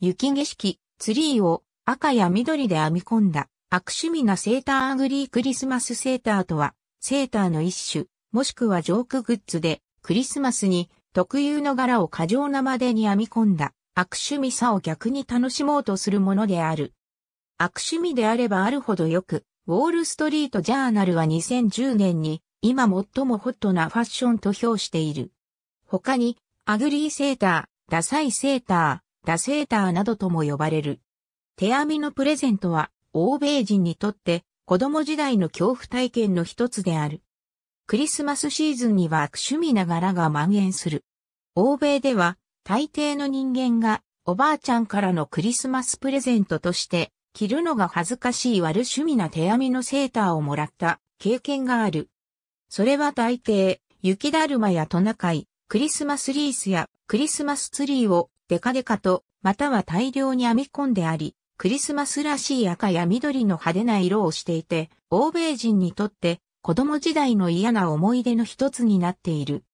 雪景色、ツリーを赤や緑で編み込んだ悪趣味なセーターアグリークリスマスセーターとは、セーターの一種、もしくはジョークグッズで、クリスマスに特有の柄を過剰なまでに編み込んだ悪趣味さを逆に楽しもうとするものである。悪趣味であればあるほどよく、ウォールストリートジャーナルは2010年に今最もホットなファッションと評している。他に、アグリーセーター、ダサいセータダセーターなどとも呼ばれる。手編みのプレゼントは、欧米人にとって子供時代の恐怖体験の一つである。クリスマスシーズンには悪趣味な柄が蔓延する。欧米では大抵の人間がおばあちゃんからのクリスマスプレゼントとして着るのが恥ずかしい悪趣味な手編みのセーターをもらった経験がある。それは大抵雪だるまやトナカイ、クリスマスリースやクリスマスツリーをデカデカと、または大量に編み込んであり、クリスマスらしい赤や緑の派手な色をしていて、欧米人にとって子供時代の嫌な思い出の一つになっている。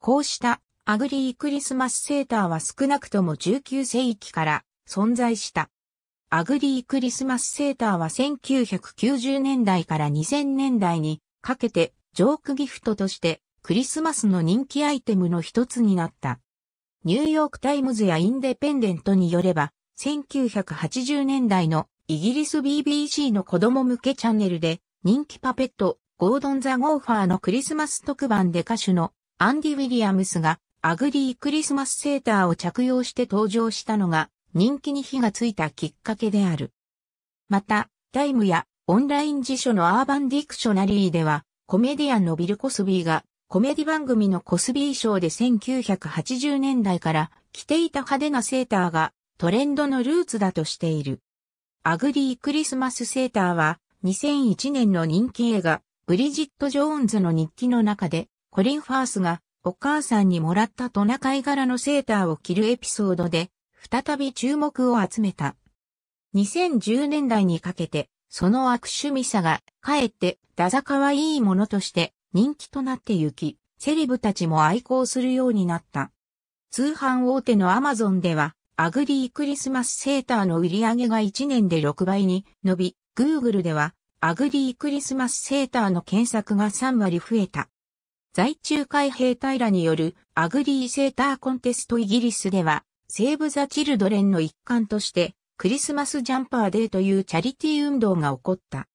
こうしたアグリークリスマスセーターは少なくとも19世紀から存在した。アグリークリスマスセーターは1990年代から2000年代にかけてジョークギフトとしてクリスマスの人気アイテムの一つになった。ニューヨークタイムズやインデペンデントによれば、1980年代のイギリス BBC の子供向けチャンネルで、人気パペット、ゴードン・ザ・ゴーファーのクリスマス特番で歌手のアンディ・ウィリアムスがアグリークリスマスセーターを着用して登場したのが人気に火がついたきっかけである。また、タイムやオンライン辞書のアーバンディクショナリーではコメディアンのビル・コスビーがコメディ番組のコスビー賞で1980年代から着ていた派手なセーターがトレンドのルーツだとしている。アグリークリスマスセーターは2001年の人気映画ブリジット・ジョーンズの日記の中でコリン・ファースがお母さんにもらったトナカイ柄のセーターを着るエピソードで再び注目を集めた。2010年代にかけてその悪趣味さがかえってダザ可愛いものとして人気となってゆき、セレブたちも愛好するようになった。通販大手のアマゾンでは、アグリークリスマスセーターの売り上げが1年で6倍に伸び、Google では、アグリークリスマスセーターの検索が3割増えた。在中海兵隊らによるアグリーセーターコンテストイギリスでは、セーブ・ザ・チルドレンの一環として、クリスマスジャンパーデーというチャリティー運動が起こった。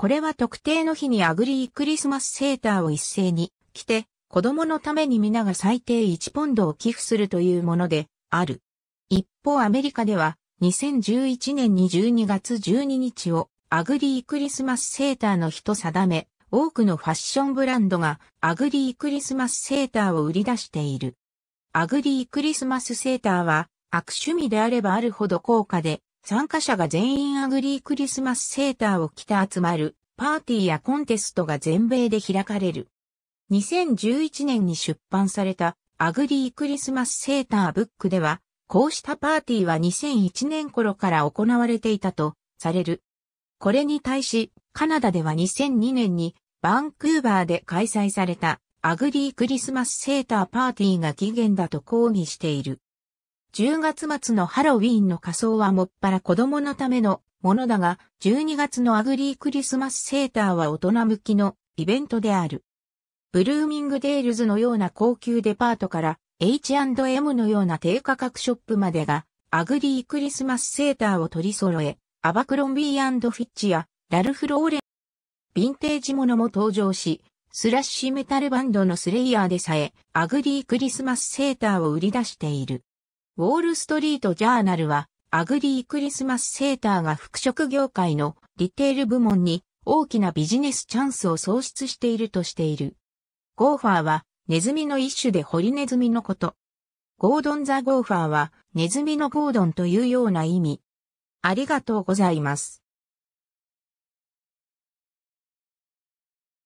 これは特定の日にアグリークリスマスセーターを一斉に着て、子供のために皆が最低1ポンドを寄付するというものである。一方アメリカでは2011年に12月12日をアグリークリスマスセーターの日と定め、多くのファッションブランドがアグリークリスマスセーターを売り出している。アグリークリスマスセーターは悪趣味であればあるほど高価で参加者が全員アグリークリスマスセーターを着て集まるパーティーやコンテストが全米で開かれる。2011年に出版されたアグリークリスマスセーターブックでは、こうしたパーティーは2001年頃から行われていたとされる。これに対し、カナダでは2002年にバンクーバーで開催されたアグリークリスマスセーターパーティーが起源だと抗議している。10月末のハロウィーンの仮装はもっぱら子供のためのものだが、12月のアグリークリスマスセーターは大人向きのイベントである。ブルーミングデールズのような高級デパートから H&M のような低価格ショップまでがアグリークリスマスセーターを取り揃え、アバクロンビーフィッチやラルフローレン、ヴィンテージものも登場し、スラッシュメタルバンドのスレイヤーでさえ、アグリークリスマスセーターを売り出している。ウォールストリートジャーナルは、アグリークリスマスセーターが服飾業界のリテール部門に大きなビジネスチャンスを創出しているとしている。ゴーファーはネズミの一種でホリネズミのこと。ゴードン・ザ・ゴーファーはネズミのゴードンというような意味。ありがとうございます。